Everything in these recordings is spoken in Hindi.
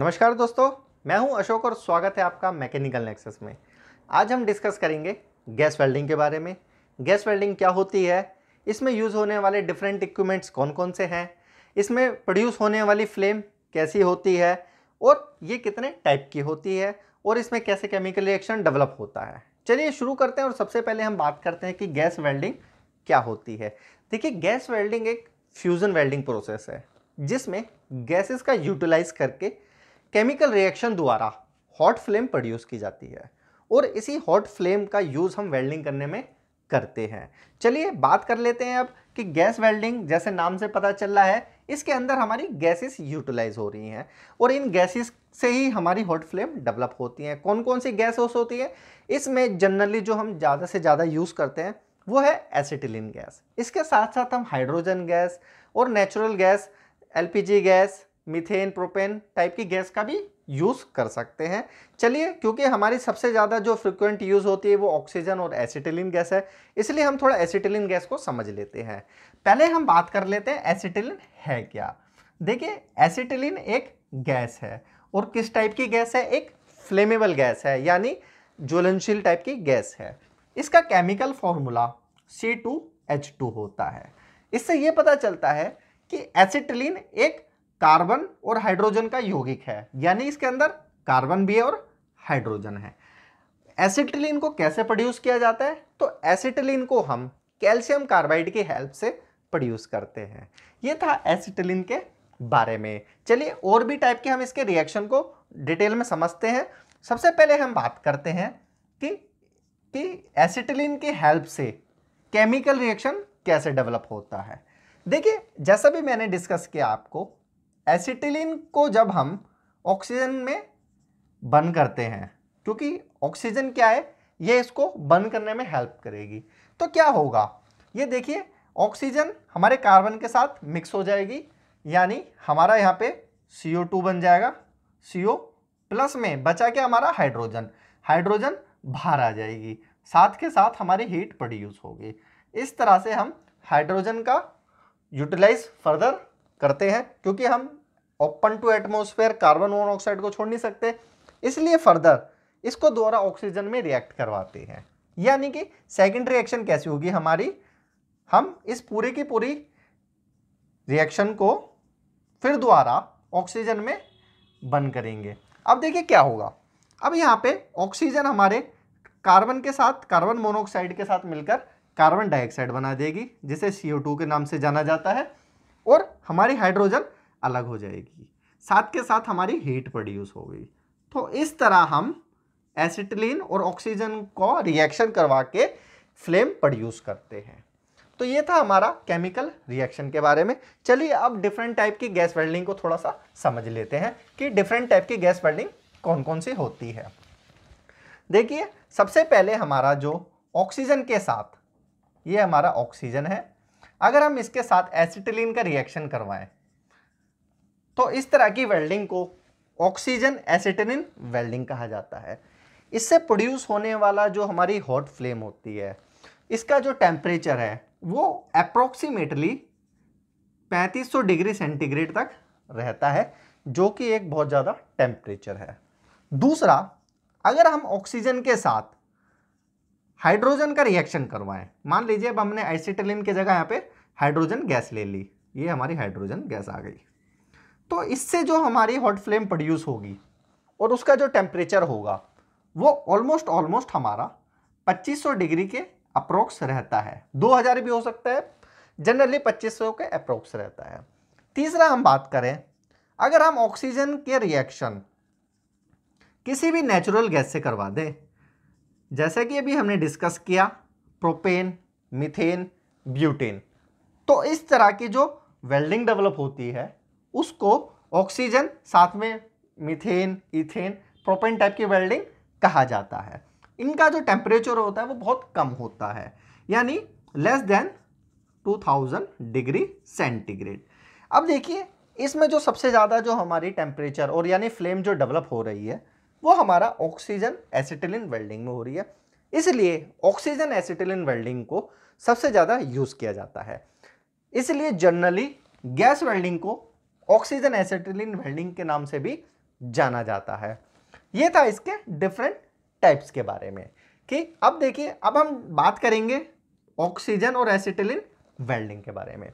नमस्कार दोस्तों मैं हूं अशोक और स्वागत है आपका मैकेनिकल नेक्सस में आज हम डिस्कस करेंगे गैस वेल्डिंग के बारे में गैस वेल्डिंग क्या होती है इसमें यूज़ होने वाले डिफरेंट इक्विपमेंट्स कौन कौन से हैं इसमें प्रोड्यूस होने वाली फ्लेम कैसी होती है और ये कितने टाइप की होती है और इसमें कैसे केमिकल रिएक्शन डेवलप होता है चलिए शुरू करते हैं और सबसे पहले हम बात करते हैं कि गैस वेल्डिंग क्या होती है देखिए गैस वेल्डिंग एक फ्यूज़न वेल्डिंग प्रोसेस है जिसमें गैसेस का यूटिलाइज करके केमिकल रिएक्शन द्वारा हॉट फ्लेम प्रोड्यूस की जाती है और इसी हॉट फ्लेम का यूज़ हम वेल्डिंग करने में करते हैं चलिए बात कर लेते हैं अब कि गैस वेल्डिंग जैसे नाम से पता चल रहा है इसके अंदर हमारी गैसेस यूटिलाइज हो रही हैं और इन गैसेस से ही हमारी हॉट फ्लेम डेवलप होती हैं कौन कौन सी गैसेस होती है इसमें जनरली जो हम ज़्यादा से ज़्यादा यूज़ करते हैं वो है एसिटिलिन गैस इसके साथ साथ हम हाइड्रोजन गैस और natural gas L gas methane propane type की गैस का भी यूज़ कर सकते हैं चलिए क्योंकि हमारी सबसे ज़्यादा जो फ्रिक्वेंट यूज़ होती है वो ऑक्सीजन और एसिटिलिन गैस है इसलिए हम थोड़ा एसिटिलिन गैस को समझ लेते हैं पहले हम बात कर लेते हैं एसिटिलिन है क्या देखिए एसिटिलिन एक गैस है और किस टाइप की गैस है एक फ्लेमेबल गैस है यानी ज्वलनशील टाइप की गैस है इसका chemical formula C two H two होता है इससे ये पता चलता है कि एसिटिलिन एक कार्बन और हाइड्रोजन का यौगिक है यानी इसके अंदर कार्बन भी है और हाइड्रोजन है एसिटिलीन को कैसे प्रोड्यूस किया जाता है तो एसिटिलीन को हम कैल्शियम कार्बाइड की हेल्प से प्रोड्यूस करते हैं ये था एसिटिलीन के बारे में चलिए और भी टाइप के हम इसके रिएक्शन को डिटेल में समझते हैं सबसे पहले हम बात करते हैं कि कि एसिटिलीन की हेल्प से केमिकल रिएक्शन कैसे डेवलप होता है देखिए जैसा भी मैंने डिस्कस किया आपको एसिटिलीन को जब हम ऑक्सीजन में बर्न करते हैं क्योंकि ऑक्सीजन क्या है ये इसको बर्न करने में हेल्प करेगी तो क्या होगा ये देखिए ऑक्सीजन हमारे कार्बन के साथ मिक्स हो जाएगी यानी हमारा यहाँ पे CO2 बन जाएगा CO प्लस में बचा क्या हमारा हाइड्रोजन हाइड्रोजन बाहर आ जाएगी साथ के साथ हमारी हीट प्रोड्यूस होगी इस तरह से हम हाइड्रोजन का यूटिलाइज फर्दर करते हैं क्योंकि हम open to atmosphere carbon monoxide को छोड़ नहीं सकते इसलिए फर्दर इसको दोबारा ऑक्सीजन में रिएक्ट करवाते हैं यानी कि सेकेंड रिएक्शन कैसी होगी हमारी हम इस पूरे की पूरी रिएक्शन को फिर दोबारा ऑक्सीजन में बंद करेंगे अब देखिए क्या होगा अब यहाँ पे ऑक्सीजन हमारे कार्बन के साथ कार्बन मोनोऑक्साइड के साथ मिलकर कार्बन डाइऑक्साइड बना देगी जिसे CO2 के नाम से जाना जाता है और हमारी हाइड्रोजन अलग हो जाएगी साथ के साथ हमारी हीट प्रोड्यूस हो गई तो इस तरह हम एसिटिलीन और ऑक्सीजन को रिएक्शन करवा के फ्लेम प्रोड्यूस करते हैं तो ये था हमारा केमिकल रिएक्शन के बारे में चलिए अब डिफरेंट टाइप की गैस वेल्डिंग को थोड़ा सा समझ लेते हैं कि डिफरेंट टाइप की गैस वेल्डिंग कौन कौन सी होती है देखिए सबसे पहले हमारा जो ऑक्सीजन के साथ ये हमारा ऑक्सीजन है अगर हम इसके साथ एसिटिलीन का रिएक्शन करवाएं तो इस तरह की वेल्डिंग को ऑक्सीजन एसिटनिन वेल्डिंग कहा जाता है इससे प्रोड्यूस होने वाला जो हमारी हॉट फ्लेम होती है इसका जो टेम्परेचर है वो अप्रोक्सीमेटली 3500 डिग्री सेंटीग्रेड तक रहता है जो कि एक बहुत ज़्यादा टेम्परेचर है दूसरा अगर हम ऑक्सीजन के साथ हाइड्रोजन का रिएक्शन करवाएं मान लीजिए अब हमने एसिटिलिन की जगह यहाँ पे हाइड्रोजन गैस ले ली ये हमारी हाइड्रोजन गैस आ गई तो इससे जो हमारी हॉट फ्लेम प्रोड्यूस होगी और उसका जो टेम्परेचर होगा वो ऑलमोस्ट ऑलमोस्ट हमारा 2500 डिग्री के अप्रोक्स रहता है 2000 भी हो सकता है जनरली 2500 के अप्रोक्स रहता है तीसरा हम बात करें अगर हम ऑक्सीजन के रिएक्शन किसी भी नेचुरल गैस से करवा दें जैसा कि अभी हमने डिस्कस किया प्रोपेन मिथेन ब्यूटेन तो इस तरह की जो वेल्डिंग डेवलप होती है उसको ऑक्सीजन साथ में मिथेन इथेन प्रोपेन टाइप की वेल्डिंग कहा जाता है इनका जो टेम्परेचर होता है वो बहुत कम होता है यानी लेस देन 2000 डिग्री सेंटीग्रेड अब देखिए इसमें जो सबसे ज़्यादा जो हमारी टेम्परेचर और यानी फ्लेम जो डेवलप हो रही है वो हमारा ऑक्सीजन एसिटिलिन वेल्डिंग में हो रही है इसलिए ऑक्सीजन एसिटिलिन वेल्डिंग को सबसे ज़्यादा यूज़ किया जाता है इसलिए जनरली गैस वेल्डिंग को ऑक्सीजन एसिटिलिन वेल्डिंग के नाम से भी जाना जाता है ये था इसके डिफरेंट टाइप्स के बारे में कि अब देखिए अब हम बात करेंगे ऑक्सीजन और एसिटिलिन वेल्डिंग के बारे में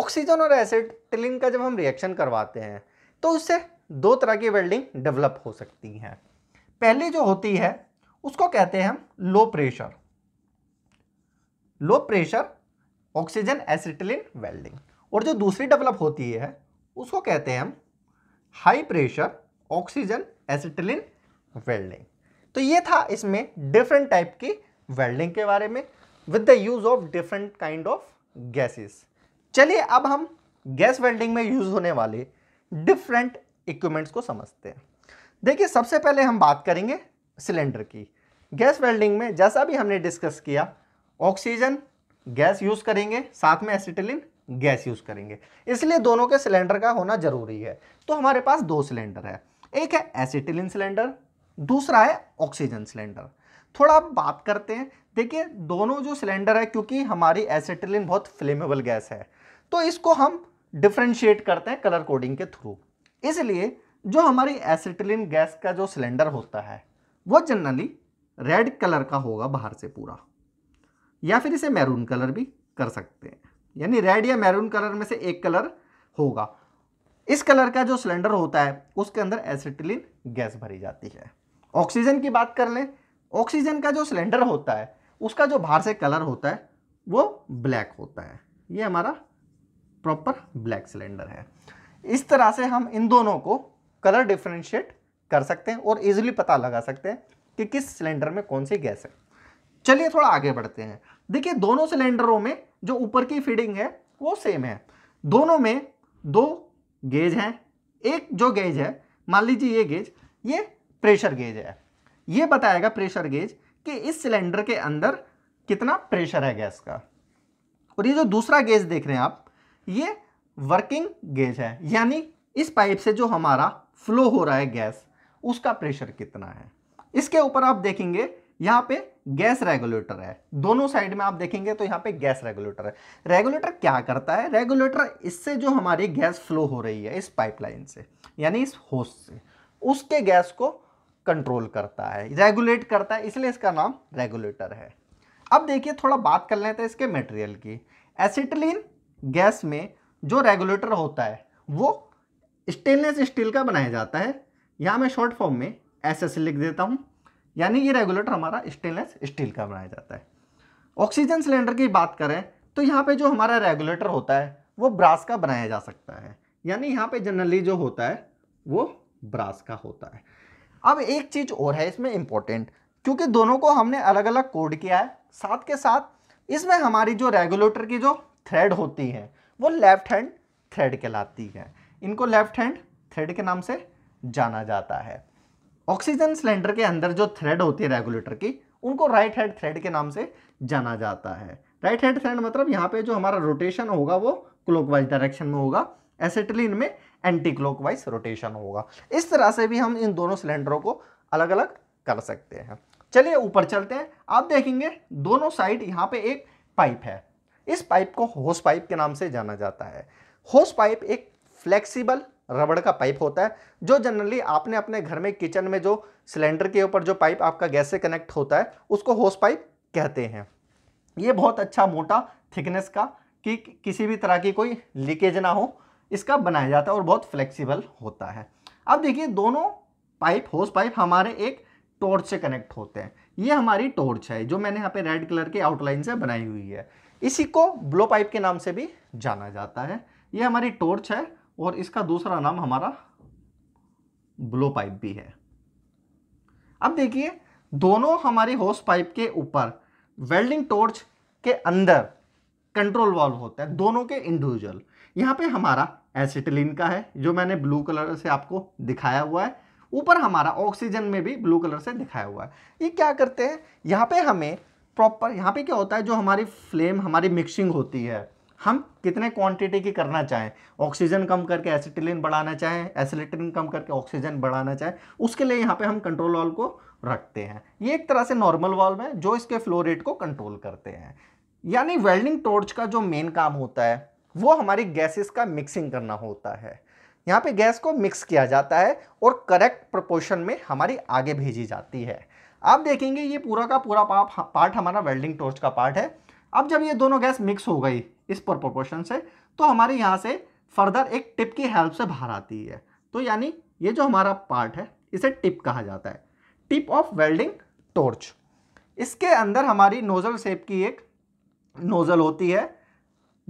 ऑक्सीजन और एसिटिलिन का जब हम रिएक्शन करवाते हैं तो उससे दो तरह की वेल्डिंग डेवलप हो सकती हैं पहली जो होती है उसको कहते हैं हम low pressure low pressure oxygen acetylene welding और जो दूसरी डेवलप होती है उसको कहते हैं हम high pressure oxygen acetylene welding तो ये था इसमें डिफरेंट टाइप की वेल्डिंग के बारे में with the use of different kind of gases चलिए अब हम गैस वेल्डिंग में यूज़ होने वाले डिफरेंट इक्विपमेंट्स को समझते हैं देखिए सबसे पहले हम बात करेंगे सिलेंडर की गैस वेल्डिंग में जैसा भी हमने डिस्कस किया ऑक्सीजन गैस यूज़ करेंगे साथ में एसिटिलिन गैस यूज़ करेंगे इसलिए दोनों के सिलेंडर का होना ज़रूरी है तो हमारे पास दो सिलेंडर है एक है एसिटिलिन सिलेंडर दूसरा है ऑक्सीजन सिलेंडर थोड़ा आप बात करते हैं देखिए दोनों जो सिलेंडर है क्योंकि हमारी एसिटिलिन बहुत फ्लेमेबल गैस है तो इसको हम डिफ्रेंशिएट करते हैं कलर कोडिंग के थ्रू इसलिए जो हमारी एसिटिलिन गैस का जो सिलेंडर होता है वो जनरली रेड कलर का होगा बाहर से पूरा या फिर इसे मैरून कलर भी कर सकते हैं यानी रेड या मैरून कलर में से एक कलर होगा इस कलर का जो सिलेंडर होता है उसके अंदर एसिटिलिन गैस भरी जाती है ऑक्सीजन की बात कर लें ऑक्सीजन का जो सिलेंडर होता है उसका जो बाहर से कलर होता है वो ब्लैक होता है ये हमारा प्रॉपर ब्लैक सिलेंडर है इस तरह से हम इन दोनों को कलर डिफ्रेंशिएट कर सकते हैं और इजिली पता लगा सकते हैं कि किस सिलेंडर में कौन सी गैस है चलिए थोड़ा आगे बढ़ते हैं देखिए दोनों सिलेंडरों में जो ऊपर की फिटिंग है वो सेम है दोनों में दो गेज हैं एक जो गेज है मान लीजिए ये गेज ये प्रेशर गेज है ये बताएगा प्रेशर गेज कि इस सिलेंडर के अंदर कितना प्रेशर है गैस का और ये जो दूसरा गेज देख रहे हैं आप ये वर्किंग गेज है यानी इस पाइप से जो हमारा फ्लो हो रहा है गैस उसका प्रेशर कितना है इसके ऊपर आप देखेंगे यहाँ पे गैस रेगुलेटर है दोनों साइड में आप देखेंगे तो यहाँ पे गैस रेगुलेटर है रेगुलेटर क्या करता है रेगुलेटर इससे जो हमारी गैस फ्लो हो रही है इस पाइपलाइन से यानी इस होस से उसके गैस को कंट्रोल करता है रेगुलेट करता है इसलिए इसका नाम रेगुलेटर है अब देखिए थोड़ा बात कर लेते हैं तो इसके मटेरियल की एसिटिलीन गैस में जो रेगुलेटर होता है वो स्टेनलेस स्टील का बनाया जाता है यहाँ मैं शॉर्ट फॉर्म में एस एस लिख देता हूँ यानी ये रेगुलेटर हमारा स्टेनलेस स्टील का बनाया जाता है ऑक्सीजन सिलेंडर की बात करें तो यहाँ पे जो हमारा रेगुलेटर होता है वो ब्रास का बनाया जा सकता है यानी यहाँ पे जनरली जो होता है वो ब्रास का होता है अब एक चीज़ और है इसमें इम्पोर्टेंट क्योंकि दोनों को हमने अलग अलग कोड किया है साथ के साथ इसमें हमारी जो रेगुलेटर की जो थ्रेड होती है वो लेफ्ट हैंड थ्रेड कहलाती है इनको लेफ्ट हैंड थ्रेड के नाम से जाना जाता है ऑक्सीजन सिलेंडर के अंदर जो थ्रेड होती है रेगुलेटर की उनको राइट हैंड थ्रेड के नाम से जाना जाता है राइट हैंड थ्रेड मतलब यहाँ पे जो हमारा रोटेशन होगा वो क्लोकवाइज डायरेक्शन में होगा एसेटिलीन में एंटी क्लॉकवाइज रोटेशन होगा इस तरह से भी हम इन दोनों सिलेंडरों को अलग अलग कर सकते हैं चलिए ऊपर चलते हैं आप देखेंगे दोनों साइड यहाँ पे एक पाइप है इस पाइप को होस पाइप के नाम से जाना जाता है होस पाइप एक फ्लेक्सिबल रबड़ का पाइप होता है जो जनरली आपने अपने घर में किचन में जो सिलेंडर के ऊपर जो पाइप आपका गैस से कनेक्ट होता है उसको होस पाइप कहते हैं ये बहुत अच्छा मोटा थिकनेस का कि किसी भी तरह की कोई लीकेज ना हो इसका बनाया जाता है और बहुत फ्लेक्सिबल होता है अब देखिए दोनों पाइप होस पाइप हमारे एक टॉर्च से कनेक्ट होते हैं ये हमारी टॉर्च है जो मैंने यहाँ पे रेड कलर के आउटलाइन से बनाई हुई है इसी को ब्लो पाइप के नाम से भी जाना जाता है ये हमारी टॉर्च है और इसका दूसरा नाम हमारा ब्लो पाइप भी है अब देखिए दोनों हमारी होस पाइप के ऊपर वेल्डिंग टोर्च के अंदर कंट्रोल वाल्व होता है दोनों के इंडिविजुअल यहाँ पे हमारा एसिटिलीन का है जो मैंने ब्लू कलर से आपको दिखाया हुआ है ऊपर हमारा ऑक्सीजन में भी ब्लू कलर से दिखाया हुआ है ये क्या करते हैं यहाँ पे हमें प्रॉपर यहाँ पे क्या होता है जो हमारी फ्लेम हमारी मिक्सिंग होती है हम कितने क्वांटिटी की करना चाहें ऑक्सीजन कम करके एसिटिलिन बढ़ाना चाहें एसिलिटिन कम करके ऑक्सीजन बढ़ाना चाहें उसके लिए यहाँ पे हम कंट्रोल वाल को रखते हैं ये एक तरह से नॉर्मल वाल्व है जो इसके फ्लो रेट को कंट्रोल करते हैं यानी वेल्डिंग टॉर्च का जो मेन काम होता है वो हमारी गैसेस का मिक्सिंग करना होता है यहाँ पे गैस को मिक्स किया जाता है और करेक्ट प्रपोर्शन में हमारी आगे भेजी जाती है आप देखेंगे ये पूरा का पूरा पार्ट हमारा वेल्डिंग टॉर्च का पार्ट है अब जब ये दोनों गैस मिक्स हो गई इस पर प्रोपोर्शन से तो हमारे यहाँ से फर्दर एक टिप की हेल्प से बाहर आती है तो यानी ये जो हमारा पार्ट है इसे टिप कहा जाता है टिप ऑफ वेल्डिंग टॉर्च इसके अंदर हमारी नोज़ल सेप की एक नोज़ल होती है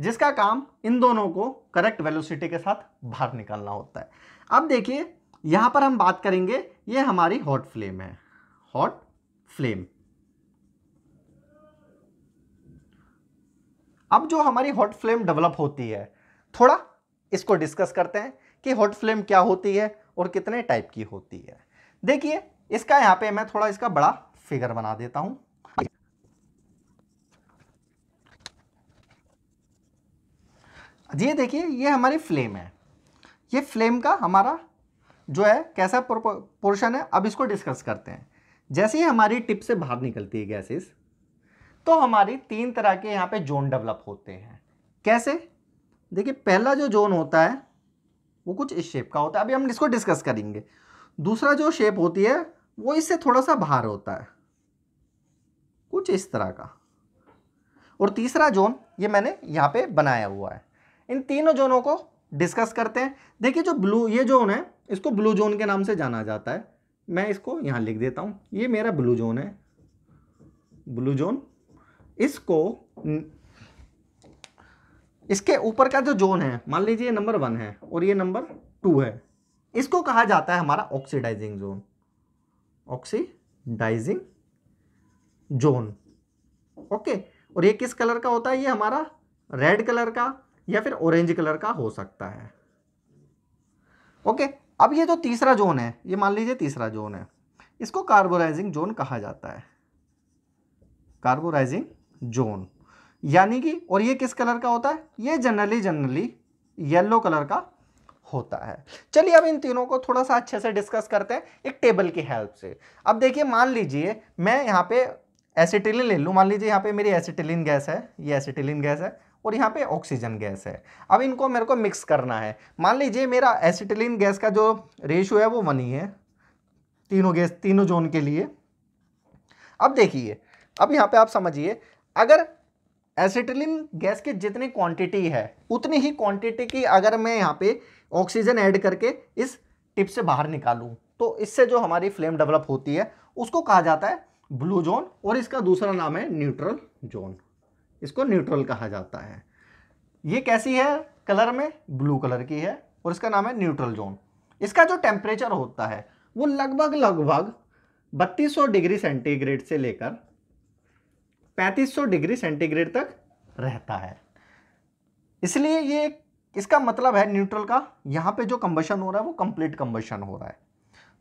जिसका काम इन दोनों को करेक्ट वेलोसिटी के साथ बाहर निकालना होता है अब देखिए यहाँ पर हम बात करेंगे ये हमारी हॉट फ्लेम है हॉट फ्लेम अब जो हमारी हॉट फ्लेम डेवलप होती है थोड़ा इसको डिस्कस करते हैं कि हॉट फ्लेम क्या होती है और कितने टाइप की होती है देखिए इसका यहाँ पे मैं थोड़ा इसका बड़ा फिगर बना देता हूँ ये देखिए ये हमारी फ्लेम है ये फ्लेम का हमारा जो है कैसा पोर्शन है अब इसको डिस्कस करते हैं जैसे ही हमारी टिप से बाहर निकलती है गैसेस तो हमारी तीन तरह के यहाँ पे जोन डेवलप होते हैं कैसे देखिए पहला जो जोन होता है वो कुछ इस शेप का होता है अभी हम इसको डिस्कस करेंगे दूसरा जो शेप होती है वो इससे थोड़ा सा बाहर होता है कुछ इस तरह का और तीसरा जोन ये मैंने यहाँ पे बनाया हुआ है इन तीनों जोनों को डिस्कस करते हैं देखिए जो ब्लू ये जोन है इसको ब्लू जोन के नाम से जाना जाता है मैं इसको यहाँ लिख देता हूँ ये मेरा ब्लू जोन है ब्लू जोन इसको इसके ऊपर का जो जोन है मान लीजिए नंबर वन है और ये नंबर टू है इसको कहा जाता है हमारा oxidising zone oxidising zone okay और ये किस कलर का होता है ये हमारा रेड कलर का या फिर ऑरेंज कलर का हो सकता है ओके अब ये जो तीसरा जोन है ये मान लीजिए तीसरा जोन है इसको कार्बोराइजिंग जोन कहा जाता है कार्बोराइजिंग जोन यानी कि और ये किस कलर का होता है ये जनरली जनरली येलो कलर का होता है चलिए अब इन तीनों को थोड़ा सा अच्छे से डिस्कस करते हैं एक टेबल की हेल्प से अब देखिए मान लीजिए मैं यहाँ पे एसिटिलिन ले लूँ मान लीजिए यहाँ पे मेरी एसिटिलिन गैस है ये एसिटिलिन गैस है और यहाँ पे ऑक्सीजन गैस है अब इनको मेरे को मिक्स करना है मान लीजिए मेरा एसिटिलिन गैस का जो रेशो है वो वन ही है तीनों गैस तीनों जोन के लिए अब देखिए अब यहाँ पे आप समझिए अगर एसिटिलिन गैस की जितनी क्वांटिटी है उतनी ही क्वांटिटी की अगर मैं यहाँ पे ऑक्सीजन ऐड करके इस टिप से बाहर निकालूँ तो इससे जो हमारी फ्लेम डेवलप होती है उसको कहा जाता है ब्लू जोन और इसका दूसरा नाम है न्यूट्रल जोन इसको न्यूट्रल कहा जाता है ये कैसी है कलर में ब्लू कलर की है और इसका नाम है न्यूट्रल जोन इसका जो टेम्परेचर होता है वो लगभग लगभग बत्तीस डिग्री सेंटीग्रेड से लेकर 3500 डिग्री सेंटीग्रेड तक रहता है इसलिए ये इसका मतलब है न्यूट्रल का यहाँ पे जो कंबशन हो रहा है वो कंप्लीट कम्बशन हो रहा है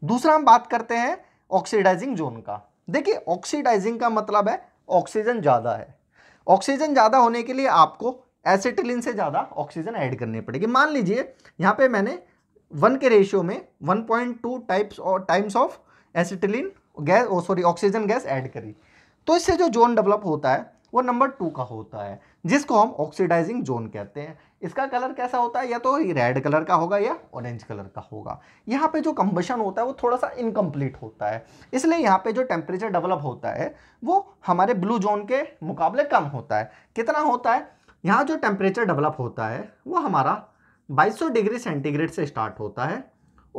दूसरा हम बात करते हैं ऑक्सीडाइजिंग जोन का देखिए ऑक्सीडाइजिंग का मतलब है ऑक्सीजन ज़्यादा है ऑक्सीजन ज़्यादा होने के लिए आपको एसिटिलिन से ज़्यादा ऑक्सीजन ऐड करनी पड़ेगी मान लीजिए यहाँ पे मैंने वन के रेशियो में टू टाइप्स और times of acetylene gas sorry oxygen gas add करी तो इससे जो जोन डेवलप होता है वो नंबर टू का होता है जिसको हम ऑक्सीडाइजिंग जोन कहते हैं इसका कलर कैसा होता है या तो रेड कलर का होगा या ऑरेंज कलर का होगा यहाँ पे जो कंबशन होता है वो थोड़ा सा इनकम्प्लीट होता है इसलिए यहाँ पे जो टेम्परेचर डेवलप होता है वो हमारे ब्लू जोन के मुकाबले कम होता है कितना होता है यहाँ जो टेम्परेचर डेवलप होता है वो हमारा 2200 डिग्री सेंटीग्रेड से स्टार्ट होता है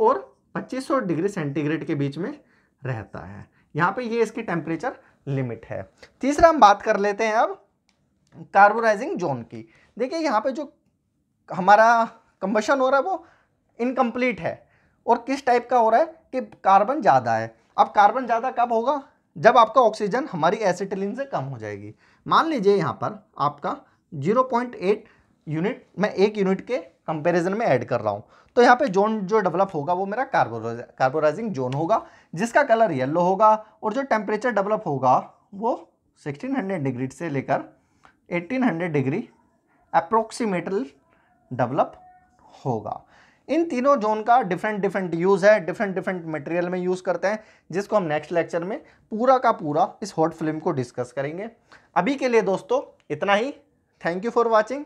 और 2500 डिग्री सेंटीग्रेड के बीच में रहता है यहाँ पे ये इसकी टेम्परेचर लिमिट है तीसरा हम बात कर लेते हैं अब कार्बोराइजिंग जोन की देखिए यहाँ पे जो हमारा कंबशन हो रहा है वो इनकम्प्लीट है और किस टाइप का हो रहा है कि कार्बन ज़्यादा है अब कार्बन ज़्यादा कब होगा जब आपका ऑक्सीजन हमारी एसिटिलिन से कम हो जाएगी मान लीजिए यहाँ पर आपका 0.8 यूनिट मैं एक यूनिट के कंपैरिजन में ऐड कर रहा हूँ तो यहाँ पे जोन जो डेवलप होगा वो मेरा कार्बोराइजिंग जोन होगा जिसका कलर येलो होगा और जो टेम्परेचर डेवलप होगा वो 1600 डिग्री से लेकर 1800 डिग्री अप्रोक्सीमेटल डेवलप होगा इन तीनों जोन का डिफरेंट डिफरेंट यूज़ है डिफरेंट डिफरेंट मटेरियल में यूज़ करते हैं जिसको हम नेक्स्ट लेक्चर में पूरा का पूरा इस हॉट फिल्म को डिस्कस करेंगे अभी के लिए दोस्तों इतना ही थैंक यू फॉर वॉचिंग